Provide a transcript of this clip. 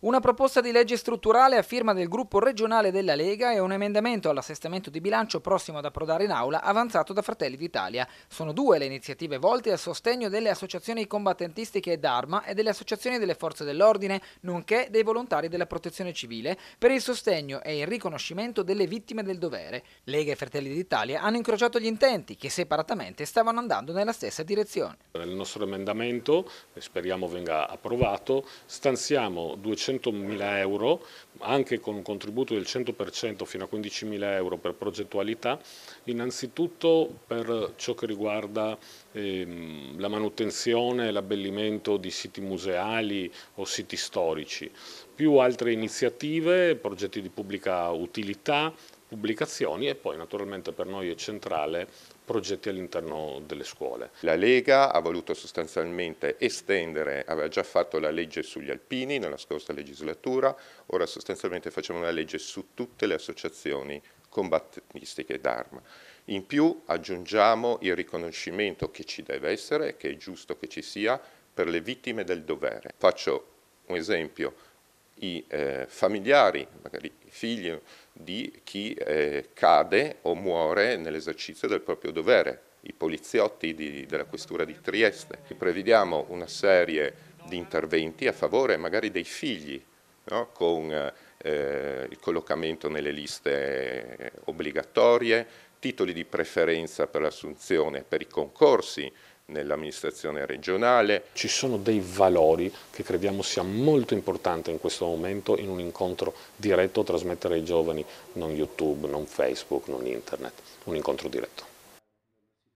Una proposta di legge strutturale a firma del gruppo regionale della Lega e un emendamento all'assestamento di bilancio prossimo ad approdare in aula avanzato da Fratelli d'Italia. Sono due le iniziative volte al sostegno delle associazioni combattentistiche e d'arma e delle associazioni delle forze dell'ordine, nonché dei volontari della protezione civile, per il sostegno e il riconoscimento delle vittime del dovere. Lega e Fratelli d'Italia hanno incrociato gli intenti che separatamente stavano andando nella stessa direzione. Nel nostro emendamento, speriamo venga approvato, stanziamo 200 100.000 euro, anche con un contributo del 100% fino a 15.000 euro per progettualità, innanzitutto per ciò che riguarda ehm, la manutenzione e l'abbellimento di siti museali o siti storici, più altre iniziative, progetti di pubblica utilità, pubblicazioni e poi naturalmente per noi è centrale progetti all'interno delle scuole. La Lega ha voluto sostanzialmente estendere, aveva già fatto la legge sugli alpini nella scorsa legislatura, ora sostanzialmente facciamo una legge su tutte le associazioni combattistiche d'arma. In più aggiungiamo il riconoscimento che ci deve essere, che è giusto che ci sia, per le vittime del dovere. Faccio un esempio, i eh, familiari, magari i figli di chi eh, cade o muore nell'esercizio del proprio dovere, i poliziotti di, della questura di Trieste. Prevediamo una serie di interventi a favore magari dei figli, no? con eh, il collocamento nelle liste eh, obbligatorie, titoli di preferenza per l'assunzione per i concorsi, nell'amministrazione regionale. Ci sono dei valori che crediamo sia molto importante in questo momento in un incontro diretto trasmettere ai giovani, non YouTube, non Facebook, non Internet, un incontro diretto.